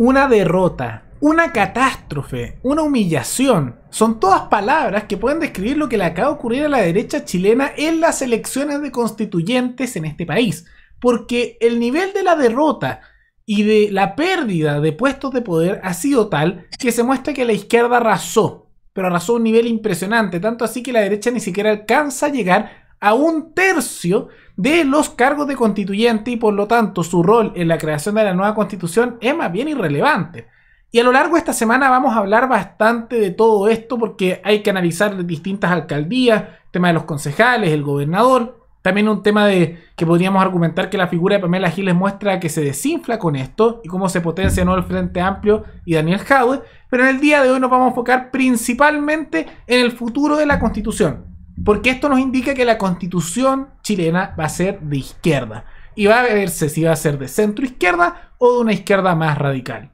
una derrota, una catástrofe, una humillación. Son todas palabras que pueden describir lo que le acaba de ocurrir a la derecha chilena en las elecciones de constituyentes en este país. Porque el nivel de la derrota y de la pérdida de puestos de poder ha sido tal que se muestra que la izquierda arrasó, pero arrasó a un nivel impresionante, tanto así que la derecha ni siquiera alcanza a llegar a un tercio de los cargos de constituyente y por lo tanto su rol en la creación de la nueva constitución es más bien irrelevante. Y a lo largo de esta semana vamos a hablar bastante de todo esto porque hay que analizar distintas alcaldías, tema de los concejales, el gobernador, también un tema de que podríamos argumentar que la figura de Pamela Giles muestra que se desinfla con esto y cómo se potencia ¿no? el Frente Amplio y Daniel Howard pero en el día de hoy nos vamos a enfocar principalmente en el futuro de la Constitución, porque esto nos indica que la constitución chilena va a ser de izquierda y va a verse si va a ser de centro izquierda o de una izquierda más radical.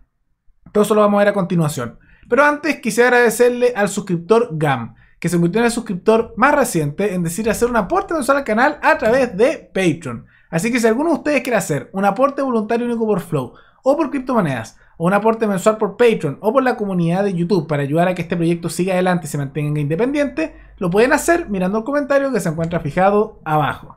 Todo eso lo vamos a ver a continuación. Pero antes quisiera agradecerle al suscriptor GAM, que se convirtió en el suscriptor más reciente en decir hacer un aporte mensual al canal a través de Patreon. Así que si alguno de ustedes quiere hacer un aporte voluntario único por Flow o por criptomonedas, o un aporte mensual por Patreon o por la comunidad de YouTube para ayudar a que este proyecto siga adelante y se mantenga independiente, lo pueden hacer mirando el comentario que se encuentra fijado abajo.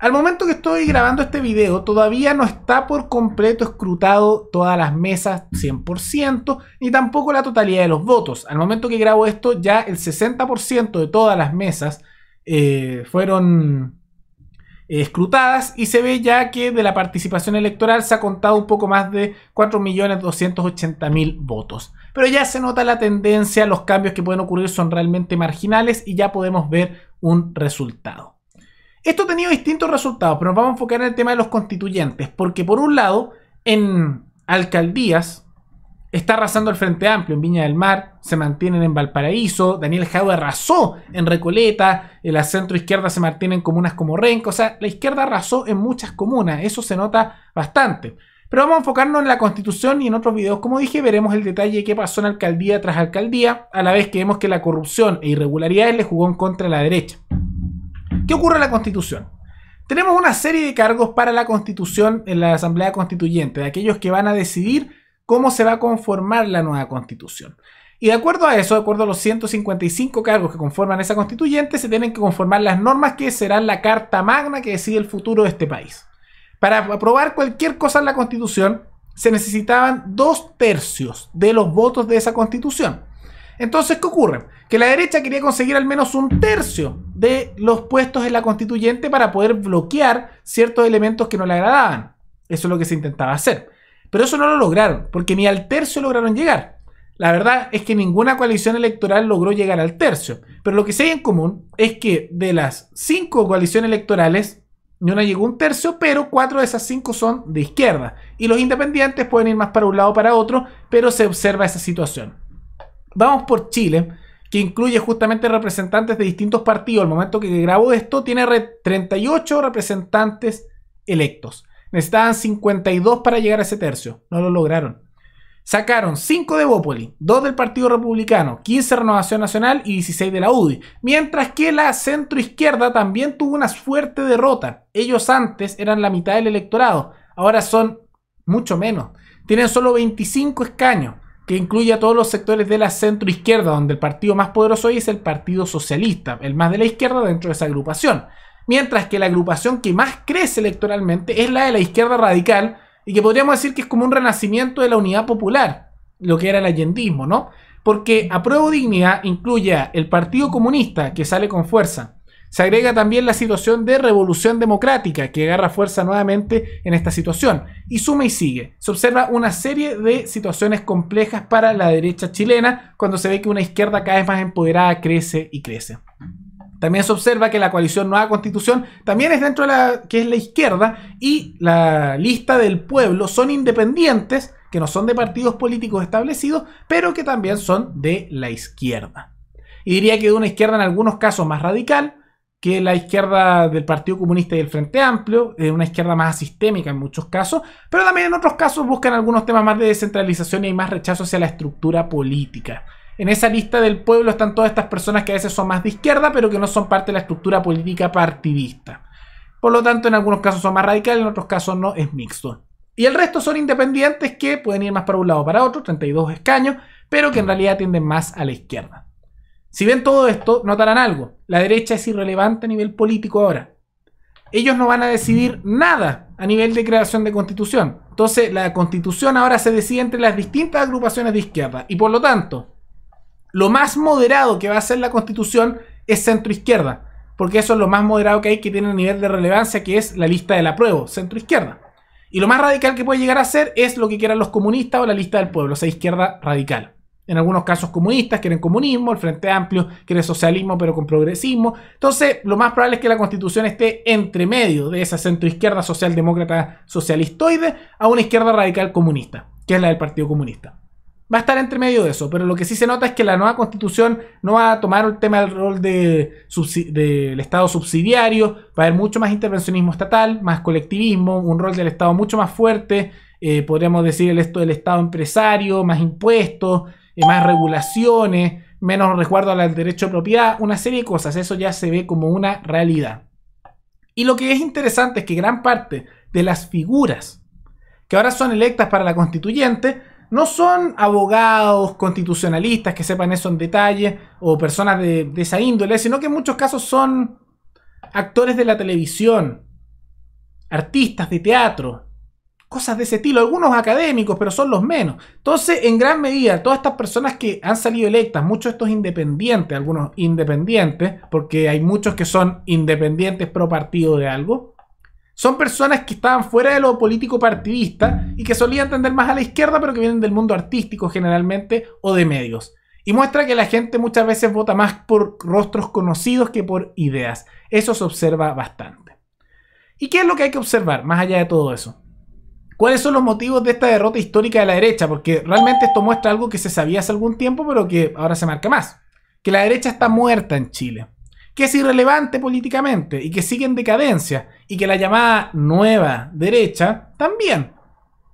Al momento que estoy grabando este video, todavía no está por completo escrutado todas las mesas 100%, ni tampoco la totalidad de los votos. Al momento que grabo esto, ya el 60% de todas las mesas eh, fueron escrutadas y se ve ya que de la participación electoral se ha contado un poco más de 4.280.000 votos. Pero ya se nota la tendencia, los cambios que pueden ocurrir son realmente marginales y ya podemos ver un resultado. Esto ha tenido distintos resultados, pero nos vamos a enfocar en el tema de los constituyentes, porque por un lado, en alcaldías, Está arrasando el Frente Amplio en Viña del Mar, se mantienen en Valparaíso, Daniel Jau arrasó en Recoleta, en la centro izquierda se mantiene en comunas como Renco, o sea, la izquierda arrasó en muchas comunas, eso se nota bastante. Pero vamos a enfocarnos en la constitución y en otros videos, como dije, veremos el detalle de qué pasó en alcaldía tras alcaldía, a la vez que vemos que la corrupción e irregularidades le jugó en contra a la derecha. ¿Qué ocurre en la constitución? Tenemos una serie de cargos para la constitución en la Asamblea Constituyente, de aquellos que van a decidir cómo se va a conformar la nueva constitución. Y de acuerdo a eso, de acuerdo a los 155 cargos que conforman esa constituyente, se tienen que conformar las normas que serán la carta magna que decide el futuro de este país. Para aprobar cualquier cosa en la constitución, se necesitaban dos tercios de los votos de esa constitución. Entonces, ¿qué ocurre? Que la derecha quería conseguir al menos un tercio de los puestos en la constituyente para poder bloquear ciertos elementos que no le agradaban. Eso es lo que se intentaba hacer. Pero eso no lo lograron, porque ni al tercio lograron llegar. La verdad es que ninguna coalición electoral logró llegar al tercio. Pero lo que sí hay en común es que de las cinco coaliciones electorales, ni una llegó un tercio, pero cuatro de esas cinco son de izquierda. Y los independientes pueden ir más para un lado o para otro, pero se observa esa situación. Vamos por Chile, que incluye justamente representantes de distintos partidos. Al momento que grabo esto, tiene 38 representantes electos. Necesitaban 52 para llegar a ese tercio. No lo lograron. Sacaron 5 de Bópoli, 2 del Partido Republicano, 15 de Renovación Nacional y 16 de la UDI. Mientras que la centroizquierda también tuvo una fuerte derrota. Ellos antes eran la mitad del electorado, ahora son mucho menos. Tienen solo 25 escaños, que incluye a todos los sectores de la centroizquierda, donde el partido más poderoso hoy es el Partido Socialista, el más de la izquierda dentro de esa agrupación mientras que la agrupación que más crece electoralmente es la de la izquierda radical y que podríamos decir que es como un renacimiento de la unidad popular, lo que era el allendismo, ¿no? Porque a prueba dignidad incluye el Partido Comunista, que sale con fuerza. Se agrega también la situación de revolución democrática, que agarra fuerza nuevamente en esta situación. Y suma y sigue. Se observa una serie de situaciones complejas para la derecha chilena, cuando se ve que una izquierda cada vez más empoderada crece y crece. También se observa que la coalición Nueva Constitución también es dentro de la que es la izquierda y la lista del pueblo son independientes, que no son de partidos políticos establecidos, pero que también son de la izquierda. Y diría que de una izquierda en algunos casos más radical que la izquierda del Partido Comunista y del Frente Amplio, es eh, una izquierda más sistémica en muchos casos, pero también en otros casos buscan algunos temas más de descentralización y más rechazo hacia la estructura política. En esa lista del pueblo están todas estas personas que a veces son más de izquierda, pero que no son parte de la estructura política partidista. Por lo tanto, en algunos casos son más radicales, en otros casos no, es mixto. Y el resto son independientes que pueden ir más para un lado o para otro, 32 escaños, pero que en realidad tienden más a la izquierda. Si ven todo esto, notarán algo. La derecha es irrelevante a nivel político ahora. Ellos no van a decidir nada a nivel de creación de constitución. Entonces, la constitución ahora se decide entre las distintas agrupaciones de izquierda. Y por lo tanto, lo más moderado que va a ser la constitución es centro izquierda, porque eso es lo más moderado que hay que tiene un nivel de relevancia que es la lista del apruebo, centro izquierda. Y lo más radical que puede llegar a ser es lo que quieran los comunistas o la lista del pueblo, o sea, izquierda radical. En algunos casos comunistas quieren comunismo, el Frente Amplio quiere socialismo pero con progresismo. Entonces, lo más probable es que la constitución esté entre medio de esa centro izquierda socialdemócrata socialistoide a una izquierda radical comunista, que es la del Partido Comunista va a estar entre medio de eso, pero lo que sí se nota es que la nueva constitución no va a tomar el tema del rol de, del Estado subsidiario, va a haber mucho más intervencionismo estatal, más colectivismo, un rol del Estado mucho más fuerte, eh, podríamos decir el esto del Estado empresario, más impuestos, eh, más regulaciones, menos resguardo al derecho de propiedad, una serie de cosas, eso ya se ve como una realidad. Y lo que es interesante es que gran parte de las figuras que ahora son electas para la constituyente, no son abogados, constitucionalistas que sepan eso en detalle o personas de, esa índole, sino que en muchos casos son actores de la televisión, artistas de teatro, cosas de ese estilo, algunos académicos, pero son los menos. Entonces, en gran medida, todas estas personas que han salido electas, muchos de estos independientes, algunos independientes, porque hay muchos que son independientes pro partido de algo, son personas que estaban fuera de lo político partidista y que solían tender más a la izquierda, pero que vienen del mundo artístico generalmente o de medios. Y muestra que la gente muchas veces vota más por rostros conocidos que por ideas. Eso se observa bastante. ¿Y qué es lo que hay que observar más allá de todo eso? ¿Cuáles son los motivos de esta derrota histórica de la derecha? Porque realmente esto muestra algo que se sabía hace algún tiempo, pero que ahora se marca más. Que la derecha está muerta en Chile que es irrelevante políticamente y que sigue en decadencia y que la llamada nueva derecha también.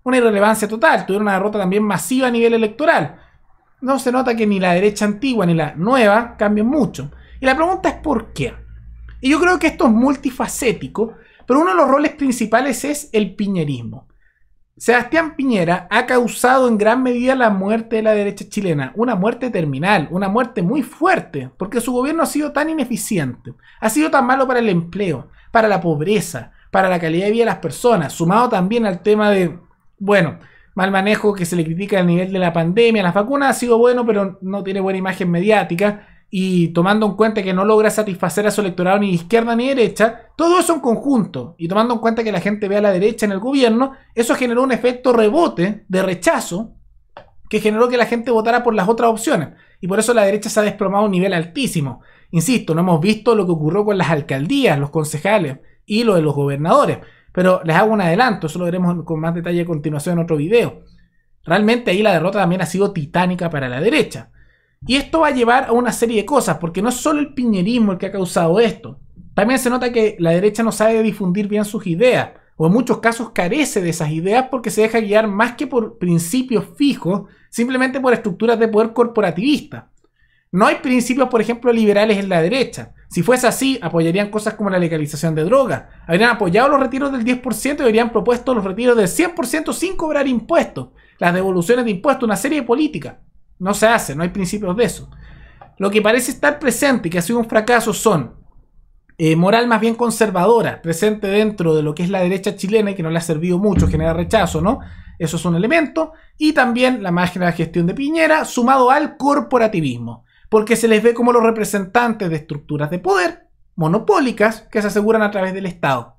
Una irrelevancia total, tuvieron una derrota también masiva a nivel electoral. No se nota que ni la derecha antigua ni la nueva cambien mucho. Y la pregunta es por qué. Y yo creo que esto es multifacético, pero uno de los roles principales es el piñerismo. Sebastián Piñera ha causado en gran medida la muerte de la derecha chilena, una muerte terminal, una muerte muy fuerte, porque su gobierno ha sido tan ineficiente, ha sido tan malo para el empleo, para la pobreza, para la calidad de vida de las personas, sumado también al tema de, bueno, mal manejo que se le critica al nivel de la pandemia, las vacunas ha sido bueno, pero no tiene buena imagen mediática y tomando en cuenta que no logra satisfacer a su electorado ni izquierda ni derecha, todo eso en conjunto, y tomando en cuenta que la gente ve a la derecha en el gobierno, eso generó un efecto rebote de rechazo que generó que la gente votara por las otras opciones. Y por eso la derecha se ha desplomado a un nivel altísimo. Insisto, no hemos visto lo que ocurrió con las alcaldías, los concejales y lo de los gobernadores. Pero les hago un adelanto, eso lo veremos con más detalle a continuación en otro video. Realmente ahí la derrota también ha sido titánica para la derecha. Y esto va a llevar a una serie de cosas, porque no es solo el piñerismo el que ha causado esto. También se nota que la derecha no sabe difundir bien sus ideas, o en muchos casos carece de esas ideas porque se deja guiar más que por principios fijos, simplemente por estructuras de poder corporativista. No hay principios, por ejemplo, liberales en la derecha. Si fuese así, apoyarían cosas como la legalización de drogas, habrían apoyado los retiros del 10% y habrían propuesto los retiros del 100% sin cobrar impuestos, las devoluciones de impuestos, una serie de políticas. No se hace, no hay principios de eso. Lo que parece estar presente y que ha sido un fracaso son eh, moral más bien conservadora, presente dentro de lo que es la derecha chilena y que no le ha servido mucho, genera rechazo, ¿no? Eso es un elemento. Y también la máquina gestión de Piñera, sumado al corporativismo, porque se les ve como los representantes de estructuras de poder monopólicas que se aseguran a través del Estado.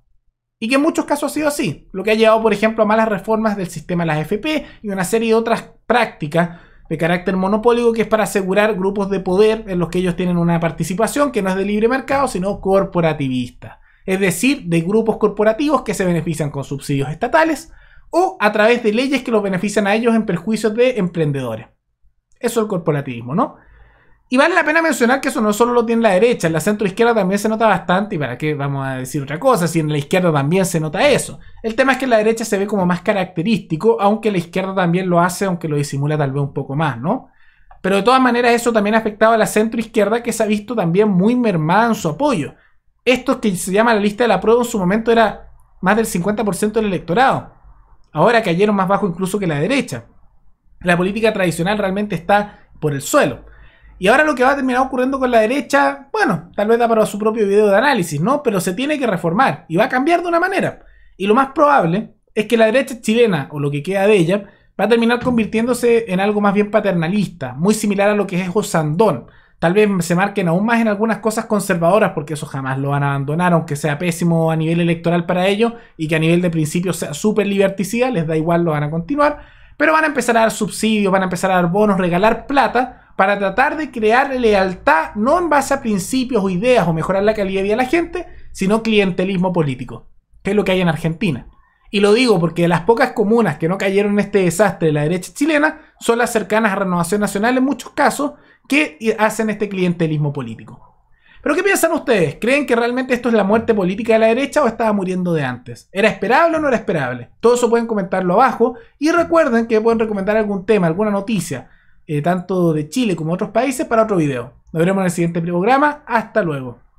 Y que en muchos casos ha sido así, lo que ha llevado, por ejemplo, a malas reformas del sistema de las FP y una serie de otras prácticas de carácter monopólico que es para asegurar grupos de poder en los que ellos tienen una participación que no es de libre mercado, sino corporativista. Es decir, de grupos corporativos que se benefician con subsidios estatales o a través de leyes que los benefician a ellos en perjuicio de emprendedores. Eso es el corporativismo, ¿no? Y vale la pena mencionar que eso no solo lo tiene la derecha, en la centro izquierda también se nota bastante, y para qué vamos a decir otra cosa, si en la izquierda también se nota eso. El tema es que en la derecha se ve como más característico, aunque la izquierda también lo hace, aunque lo disimula tal vez un poco más, ¿no? Pero de todas maneras eso también ha afectado a la centro izquierda que se ha visto también muy mermada en su apoyo. Estos que se llama la lista de la prueba en su momento era más del 50% del electorado. Ahora cayeron más bajo incluso que la derecha. La política tradicional realmente está por el suelo. Y ahora lo que va a terminar ocurriendo con la derecha, bueno, tal vez da para su propio video de análisis, ¿no? Pero se tiene que reformar y va a cambiar de una manera. Y lo más probable es que la derecha chilena, o lo que queda de ella, va a terminar convirtiéndose en algo más bien paternalista, muy similar a lo que es Josandón. Tal vez se marquen aún más en algunas cosas conservadoras, porque eso jamás lo van a abandonar, aunque sea pésimo a nivel electoral para ellos y que a nivel de principio sea súper liberticida, les da igual, lo van a continuar. Pero van a empezar a dar subsidios, van a empezar a dar bonos, regalar plata para tratar de crear lealtad no en base a principios o ideas o mejorar la calidad de vida de la gente, sino clientelismo político, que es lo que hay en Argentina. Y lo digo porque las pocas comunas que no cayeron en este desastre de la derecha chilena son las cercanas a Renovación Nacional en muchos casos que hacen este clientelismo político. Pero ¿qué piensan ustedes? ¿Creen que realmente esto es la muerte política de la derecha o estaba muriendo de antes? ¿Era esperable o no era esperable? Todo eso pueden comentarlo abajo y recuerden que pueden recomendar algún tema, alguna noticia eh, tanto de Chile como otros países, para otro video. Nos veremos en el siguiente programa. Hasta luego.